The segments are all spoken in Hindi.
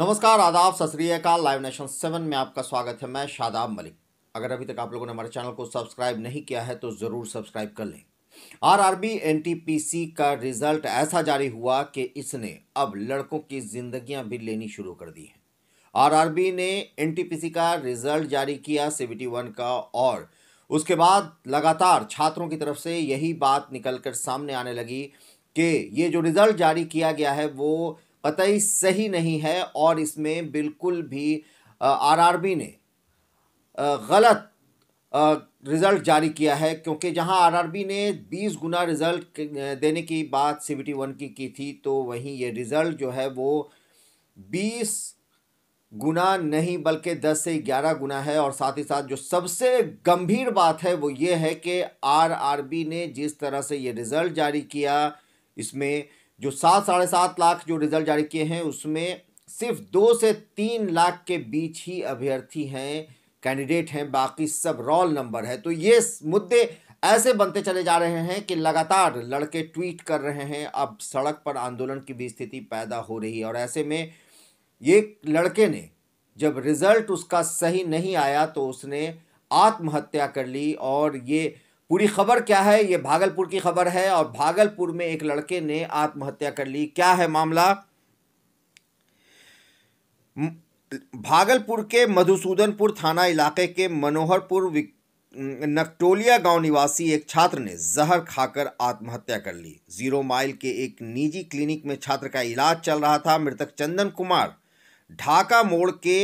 नमस्कार आदाब सत श्रीकाल लाइव नेशन सेवन में आपका स्वागत है मैं शादाब मलिक अगर अभी तक आप लोगों ने हमारे चैनल को सब्सक्राइब नहीं किया है तो ज़रूर सब्सक्राइब कर लें आरआरबी एनटीपीसी का रिजल्ट ऐसा जारी हुआ कि इसने अब लड़कों की जिंदगियां भी लेनी शुरू कर दी हैं आरआरबी ने एनटीपीसी का रिजल्ट जारी किया सीबीटी वन का और उसके बाद लगातार छात्रों की तरफ से यही बात निकल सामने आने लगी कि ये जो रिजल्ट जारी किया गया है वो कतई सही नहीं है और इसमें बिल्कुल भी आरआरबी ने गलत रिज़ल्ट जारी किया है क्योंकि जहां आरआरबी ने 20 गुना रिज़ल्ट देने की बात बी वन की की थी तो वहीं ये रिज़ल्ट जो है वो 20 गुना नहीं बल्कि 10 से 11 गुना है और साथ ही साथ जो सबसे गंभीर बात है वो ये है कि आरआरबी ने जिस तरह से ये रिज़ल्ट जारी किया इसमें जो सात साढ़े सात लाख जो रिजल्ट जारी किए हैं उसमें सिर्फ दो से तीन लाख के बीच ही अभ्यर्थी हैं कैंडिडेट हैं बाकी सब रोल नंबर है तो ये मुद्दे ऐसे बनते चले जा रहे हैं कि लगातार लड़के ट्वीट कर रहे हैं अब सड़क पर आंदोलन की भी स्थिति पैदा हो रही है और ऐसे में ये लड़के ने जब रिज़ल्ट उसका सही नहीं आया तो उसने आत्महत्या कर ली और ये पूरी खबर क्या है ये भागलपुर की खबर है और भागलपुर में एक लड़के ने आत्महत्या कर ली क्या है मामला भागलपुर के मधुसूदनपुर थाना इलाके के मनोहरपुर नकटोलिया गांव निवासी एक छात्र ने जहर खाकर आत्महत्या कर ली जीरो माइल के एक निजी क्लिनिक में छात्र का इलाज चल रहा था मृतक चंदन कुमार ढाका मोड़ के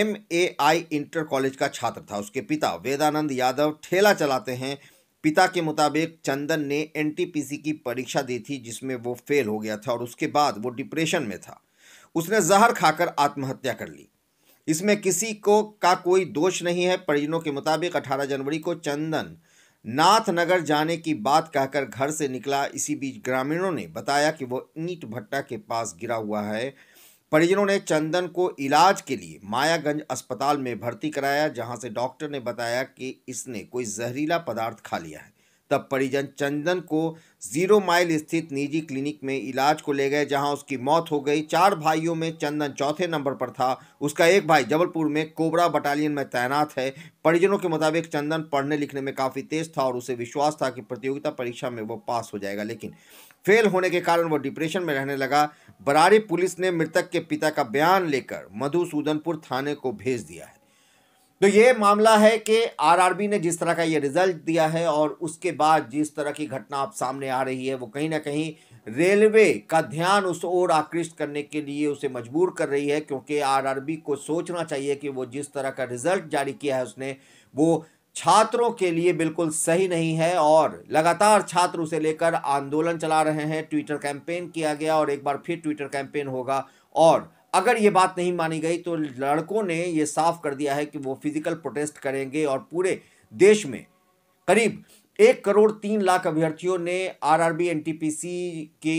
M A I inter college का छात्र था उसके पिता वेदानंद यादव ठेला चलाते हैं पिता के मुताबिक चंदन ने एनटीपीसी की परीक्षा दी थी जिसमें वो फेल हो गया था और उसके बाद वो डिप्रेशन में था उसने जहर खाकर आत्महत्या कर ली इसमें किसी को का कोई दोष नहीं है परिजनों के मुताबिक 18 जनवरी को चंदन नाथनगर जाने की बात कहकर घर से निकला इसी बीच ग्रामीणों ने बताया कि वो ईंट भट्टा के पास गिरा हुआ है परिजनों ने चंदन को इलाज के लिए मायागंज अस्पताल में भर्ती कराया जहां से डॉक्टर ने बताया कि इसने कोई जहरीला पदार्थ खा लिया है तब परिजन चंदन को जीरो माइल स्थित निजी क्लिनिक में इलाज को ले गए जहां उसकी मौत हो गई चार भाइयों में चंदन चौथे नंबर पर था उसका एक भाई जबलपुर में कोबरा बटालियन में तैनात है परिजनों के मुताबिक चंदन पढ़ने लिखने में काफ़ी तेज था और उसे विश्वास था कि प्रतियोगिता परीक्षा में वो पास हो जाएगा लेकिन फेल होने के कारण वो डिप्रेशन में रहने लगा बरारी पुलिस ने मृतक के पिता का बयान लेकर मधुसूदनपुर थाने को भेज दिया है तो ये मामला है कि आरआरबी ने जिस तरह का ये रिजल्ट दिया है और उसके बाद जिस तरह की घटना अब सामने आ रही है वो कहीं ना कहीं रेलवे का ध्यान उस ओर आकृष्ट करने के लिए उसे मजबूर कर रही है क्योंकि आरआरबी को सोचना चाहिए कि वो जिस तरह का रिजल्ट जारी किया है उसने वो छात्रों के लिए बिल्कुल सही नहीं है और लगातार छात्र उसे लेकर आंदोलन चला रहे हैं ट्विटर कैंपेन किया गया और एक बार फिर ट्विटर कैंपेन होगा और अगर ये बात नहीं मानी गई तो लड़कों ने ये साफ कर दिया है कि वो फिजिकल प्रोटेस्ट करेंगे और पूरे देश में करीब एक करोड़ तीन लाख अभ्यर्थियों ने आरआरबी एनटीपीसी के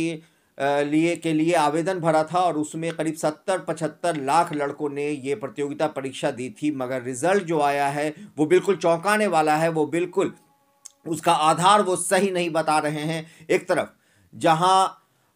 लिए के लिए आवेदन भरा था और उसमें करीब सत्तर पचहत्तर लाख लड़कों ने ये प्रतियोगिता परीक्षा दी थी मगर रिजल्ट जो आया है वो बिल्कुल चौंकाने वाला है वो बिल्कुल उसका आधार वो सही नहीं बता रहे हैं एक तरफ जहां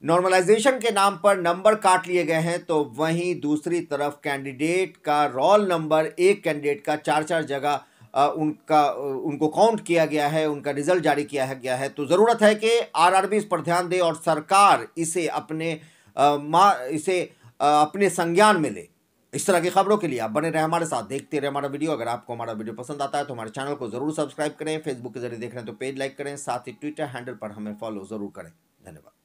नॉर्मलाइजेशन के नाम पर नंबर काट लिए गए हैं तो वहीं दूसरी तरफ कैंडिडेट का रोल नंबर एक कैंडिडेट का चार चार जगह उनका उनको काउंट किया गया है उनका रिजल्ट जारी किया है गया है तो ज़रूरत है कि आरआरबी इस पर ध्यान दे और सरकार इसे अपने माँ इसे आ, अपने संज्ञान में ले इस तरह की खबरों के लिए आप बने रहें हमारे साथ देखते रहे हमारा वीडियो अगर आपको हमारा वीडियो पसंद आता है तो हमारे चैनल को ज़रूर सब्सक्राइब करें फेसबुक के जरिए देख रहे हैं तो पेज लाइक करें साथ ही ट्विटर हैंडल पर हमें फॉलो ज़रूर करें धन्यवाद